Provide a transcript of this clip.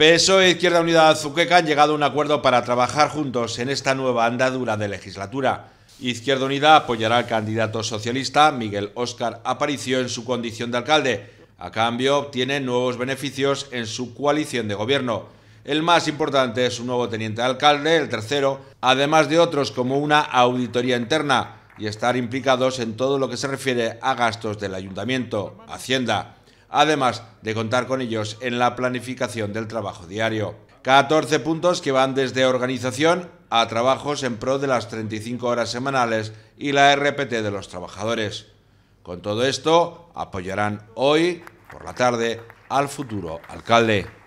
PSOE, Izquierda Unida Azuqueca han llegado a un acuerdo para trabajar juntos en esta nueva andadura de legislatura. Izquierda Unida apoyará al candidato socialista Miguel Óscar Aparicio en su condición de alcalde. A cambio, obtiene nuevos beneficios en su coalición de gobierno. El más importante es un nuevo teniente de alcalde, el tercero, además de otros como una auditoría interna y estar implicados en todo lo que se refiere a gastos del ayuntamiento, Hacienda además de contar con ellos en la planificación del trabajo diario. 14 puntos que van desde organización a trabajos en pro de las 35 horas semanales y la RPT de los trabajadores. Con todo esto, apoyarán hoy, por la tarde, al futuro alcalde.